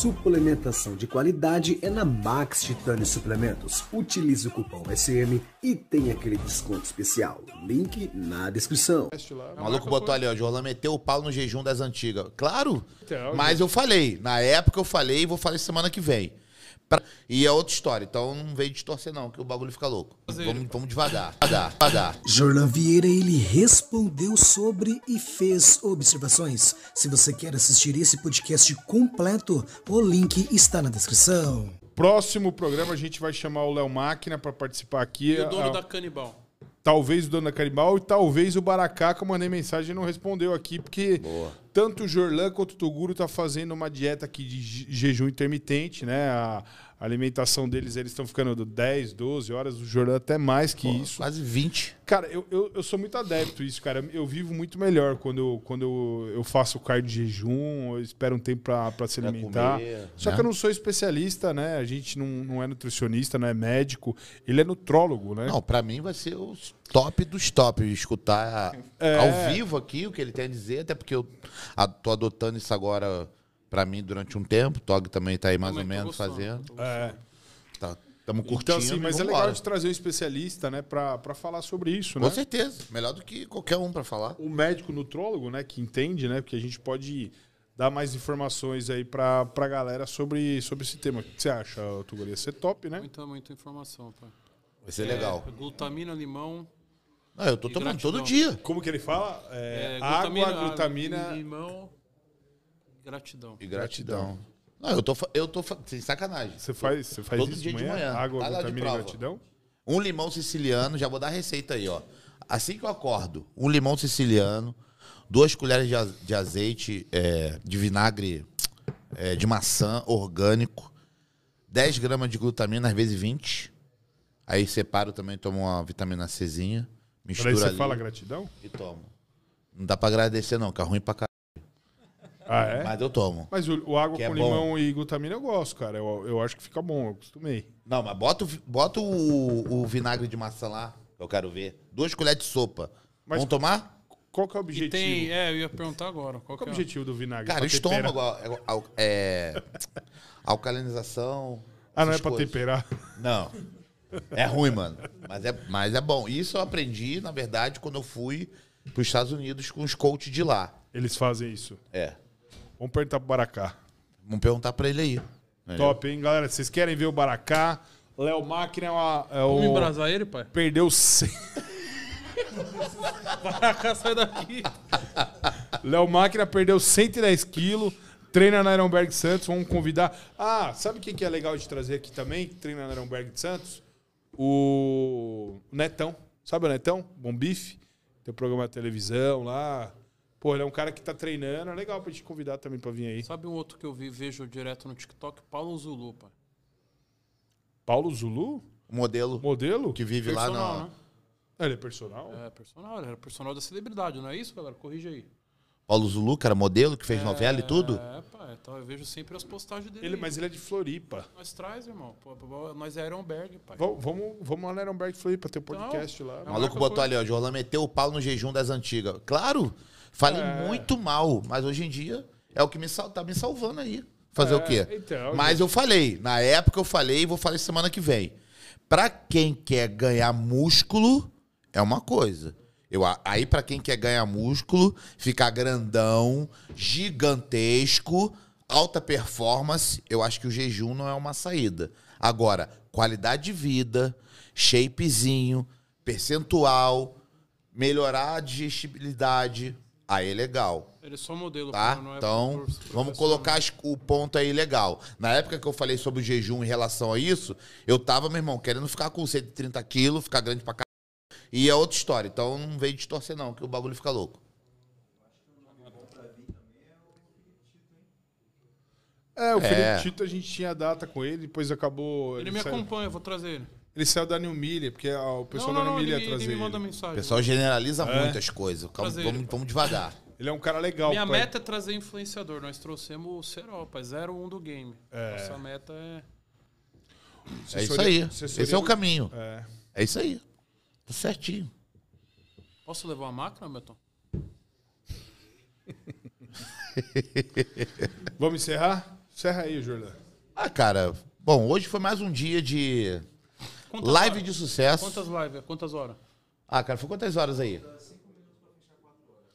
Suplementação de qualidade é na Max Titani Suplementos. Utilize o cupom SM e tem aquele desconto especial. Link na descrição. O maluco botou ali, ó. Jorlan meteu o pau no jejum das antigas. Claro! Então, mas eu falei. Na época eu falei e vou falar semana que vem. Pra... E é outra história, então não veio distorcer não, que o bagulho fica louco. Vamos, vamos devagar, devagar, devagar. Jorlan Vieira, ele respondeu sobre e fez observações. Se você quer assistir esse podcast completo, o link está na descrição. Próximo programa a gente vai chamar o Léo Máquina para participar aqui. E o dono a... Ah, da Canibal talvez o da Canibal e talvez o Baracá, que eu mandei mensagem e não respondeu aqui, porque Boa tanto o Jorlan quanto o Toguro tá fazendo uma dieta aqui de jejum intermitente, né? A alimentação deles, eles estão ficando 10, 12 horas, o Jorlan até mais que Pô, isso. Quase 20. Cara, eu, eu, eu, sou muito adepto a isso, cara. Eu vivo muito melhor quando eu, quando eu, eu faço cardio de jejum, eu espero um tempo para se alimentar. Comer, Só né? que eu não sou especialista, né? A gente não, não é nutricionista, não é médico. Ele é nutrólogo, né? Não, para mim vai ser os top dos top escutar é. ao vivo aqui o que ele tem a dizer, até porque eu tô adotando isso agora para mim durante um tempo. O Tog também tá aí mais também ou menos gostando, fazendo. É. Tá, Estamos então, curtindo. Então, assim, mas é legal de trazer um especialista, né, para falar sobre isso, né? Com certeza. Melhor do que qualquer um para falar. O médico nutrólogo, né, que entende, né, porque a gente pode dar mais informações aí para a galera sobre, sobre esse tema. O que você acha, Tugoria? Ser é top, né? Muita, muita informação, pai. Tá? Vai ser é, legal. Glutamina, limão, ah, eu tô e tomando gratidão. todo dia. Como que ele fala? É, é, água, glutamina, Limão. Gratidão. E gratidão. Não, eu tô, eu tô sem sacanagem. Você faz, você faz todo isso dia de manhã? manhã. Água, glutamina e gratidão? Um limão siciliano, já vou dar a receita aí, ó. Assim que eu acordo, um limão siciliano, duas colheres de, azeite, é, de vinagre é, de maçã orgânico, 10 gramas de glutamina, às vezes 20. Aí separo também, tomo uma vitamina Czinha. Mistura Peraí, você ali, fala gratidão? E tomo. Não dá pra agradecer, não, que é ruim pra caralho. Ah, é? Mas eu tomo. Mas o, o água é com é limão bom. e glutamina eu gosto, cara. Eu, eu acho que fica bom, eu acostumei. Não, mas bota, o, bota o, o vinagre de maçã lá, eu quero ver. Duas colheres de sopa. Mas Vamos tomar? Qual que é o objetivo? tem, é, eu ia perguntar agora. Qual, qual que é o objetivo do vinagre? Cara, estômago, é, é, alcalinização. Ah, não é coisas. pra temperar? Não. É ruim, mano. Mas é, mas é bom. Isso eu aprendi, na verdade, quando eu fui para os Estados Unidos com os coaches de lá. Eles fazem isso. É. Vamos perguntar pro Baracá. Vamos perguntar para ele aí. Top, hein, galera? Vocês querem ver o Baracá? Léo Máquina é, uma, é o. Vamos embrasar ele, pai? Perdeu 100. Baracá, sai daqui. Léo Máquina perdeu 110 quilos. Treina na Ironberg Santos. Vamos convidar. Ah, sabe o que é legal de trazer aqui também? Treina na Ironberg Santos? o Netão. Sabe o Netão? Bom Bife. Tem um programa de televisão lá. Pô, ele é um cara que tá treinando. É legal pra gente convidar também pra vir aí. Sabe um outro que eu vi, vejo direto no TikTok? Paulo Zulu, pai. Paulo Zulu? Modelo. Modelo? Que vive personal, lá na... Né? Ele é personal? É, personal. Ele era personal da celebridade, não é isso, galera? Corrige aí. Paulo Zulu, que era modelo, que fez é, novela e tudo. É, pá, então eu vejo sempre as postagens dele. Ele, mas ele é de Floripa. Nós traz, irmão. Pô, pô, nós é Berg. pai. Vom, vamos, vamos lá na Berg Floripa, ter o um então, podcast então, lá. O é maluco botou ali, ó, Jorlan meteu o pau no jejum das antigas. Claro, falei é. muito mal, mas hoje em dia é o que me sal, tá me salvando aí. Fazer é, o quê? Então, mas eu falei, na época eu falei e vou falar semana que vem. Pra quem quer ganhar músculo, é uma coisa. Eu, aí para quem quer ganhar músculo, ficar grandão, gigantesco, alta performance, eu acho que o jejum não é uma saída. Agora, qualidade de vida, shapezinho, percentual, melhorar a digestibilidade, aí é legal. Ele é só modelo, tá? é então, vamos é colocar o ponto aí legal. Na época que eu falei sobre o jejum em relação a isso, eu tava, meu irmão, querendo ficar com 130 quilos, ficar grande pra caralho. E é outra história. Então não veio distorcer, não, que o bagulho fica louco. É, o Felipe é. Tito, a gente tinha data com ele, depois acabou. Ele, ele me saiu. acompanha, eu vou trazer ele. Ele saiu da New Milha, porque o pessoal não, não, da New Milha ia trazer. Ele me manda mensagem. O pessoal generaliza é. muitas coisas. Calma, vamos, vamos, devagar. Ele é um cara legal. Minha é. meta é trazer influenciador. Nós trouxemos o Seropa, 01 do game. É. Nossa meta é. É isso aí. Esse é o caminho. É. é isso aí. Tá certinho. Posso levar uma máquina, Beton? Vamos encerrar? Encerra aí, Jordan. Ah, cara, bom, hoje foi mais um dia de quantas live horas? de sucesso. Quantas lives? Quantas horas? Ah, cara, foi quantas horas aí?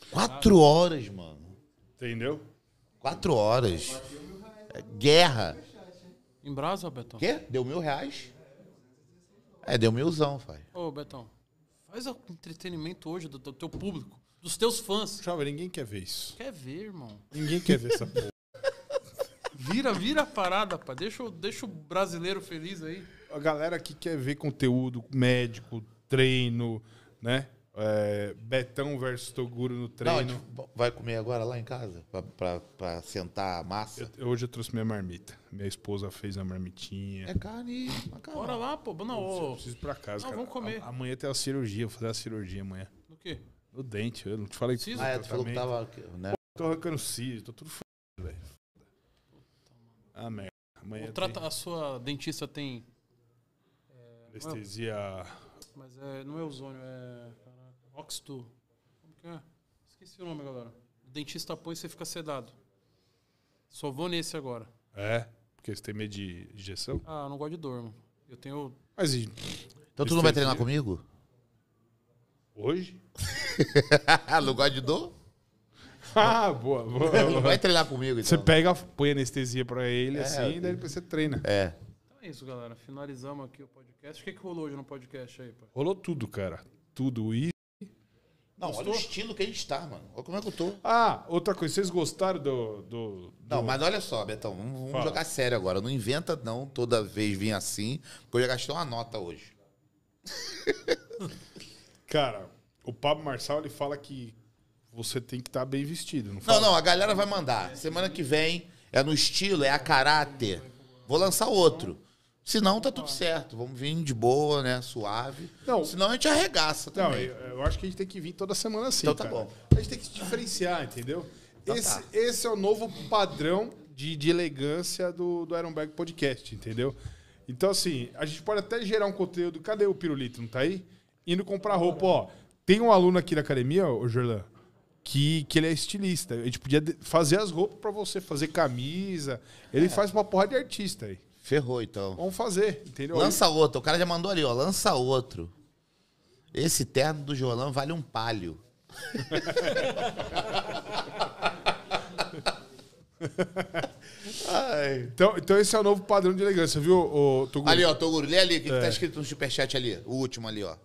Quatro horas, mano. Entendeu? Quatro horas. É guerra. É em brasa, Betão? Quê? Deu mil reais? É, deu milzão, pai. Ô, Betão, Faz é o entretenimento hoje do, do teu público, dos teus fãs. Chama, ninguém quer ver isso. Quer ver, irmão. Ninguém quer ver essa porra. Vira, vira a parada, pá. Deixa, deixa o brasileiro feliz aí. A galera que quer ver conteúdo médico, treino, né? É, Betão versus Toguro no treino. Não, vai comer agora lá em casa? Pra, pra, pra sentar a massa? Eu, hoje eu trouxe minha marmita. Minha esposa fez a marmitinha. É carne. Cara. Bora lá, pô. Não, eu preciso ir pra casa. Não, vamos comer. A, amanhã tem a cirurgia. Vou fazer a cirurgia amanhã. No quê? No dente. Eu não te falei que Ah, é, tu falou que tava. Né? Pô, tô arrancando cílio. Tô tudo fodido, velho. Ah, merda. Amanhã. Trata, tem... A sua dentista tem. É, é, anestesia. Mas é, não é ozônio, é óxido. Como que é? Esqueci o nome, galera. O dentista põe e você fica sedado. Só vou nesse agora. É? Porque você tem medo de injeção? Ah, eu não gosto de dor, mano. Eu tenho. Mas e. Então tu não vai treinar comigo? Hoje? não gosta de dor? Ah, boa, boa. Não vai treinar comigo, então. Você pega, põe anestesia pra ele, é, assim, e daí depois você treina. É. Então é isso, galera. Finalizamos aqui o podcast. O que, que rolou hoje no podcast aí, pai? Rolou tudo, cara. Tudo. E não, Gostou? olha o estilo que a gente tá, mano. Olha como é que eu tô. Ah, outra coisa, vocês gostaram do. do, do... Não, mas olha só, Betão, vamos, vamos jogar sério agora. Não inventa, não, toda vez vir assim, porque eu já gastei uma nota hoje. Cara, o Pablo Marçal ele fala que você tem que estar tá bem vestido. Não, não, não, a galera vai mandar. Semana que vem é no estilo, é a caráter. Vou lançar outro. Senão tá tudo certo. Vamos vir de boa, né? Suave. Não. Senão a gente arregaça também. Não, eu, eu acho que a gente tem que vir toda semana assim. Então tá cara. bom. A gente tem que se diferenciar, entendeu? Então esse, tá. esse é o novo padrão de, de elegância do, do Ironberg Podcast, entendeu? Então, assim, a gente pode até gerar um conteúdo. Cadê o pirulito? Não tá aí? Indo comprar roupa, ó. Tem um aluno aqui da academia, o Jorlan, que, que ele é estilista. A gente podia fazer as roupas para você, fazer camisa. Ele é. faz uma porra de artista aí. Ferrou, então. Vamos fazer, entendeu? Lança outro. O cara já mandou ali, ó. Lança outro. Esse terno do Joelão vale um palho. então, então esse é o novo padrão de elegância, viu, o Toguro? Ali, ó, Toguro, lê ali o que, é. que tá é. escrito no superchat ali, o último ali, ó.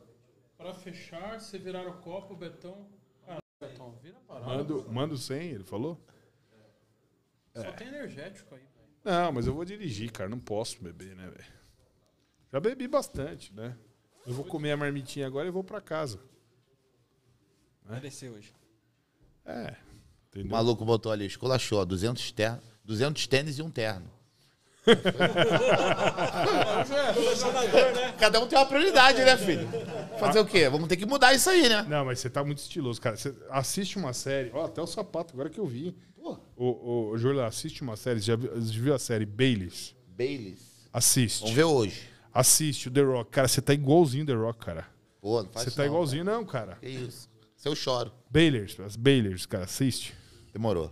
Pra fechar, se virar o copo, Betão. Ah, Betão, vira a parada. Manda o 100, ele falou? É. Só tem energético aí. Não, mas eu vou dirigir, cara. Não posso beber, né, velho? Já bebi bastante, né? Eu vou comer a marmitinha agora e vou para casa. Né? Vai descer hoje. É. Entendeu? O maluco botou ali, escolachou, 200, terno, 200 tênis e um terno. Cada um tem uma prioridade, né, filho? Fazer o quê? Vamos ter que mudar isso aí, né? Não, mas você tá muito estiloso, cara. Você assiste uma série. Ó, até o sapato, agora que eu vi. Pô. O, o Júlio, assiste uma série. Já viu, já viu a série Baileys? Baileys. Assiste. Vamos ver hoje. Assiste o The Rock. Cara, você tá igualzinho The Rock, cara. Pô, não faz Você tá não, igualzinho, cara. não, cara. Que isso. Se eu choro. Bailers, as cara, assiste. Demorou.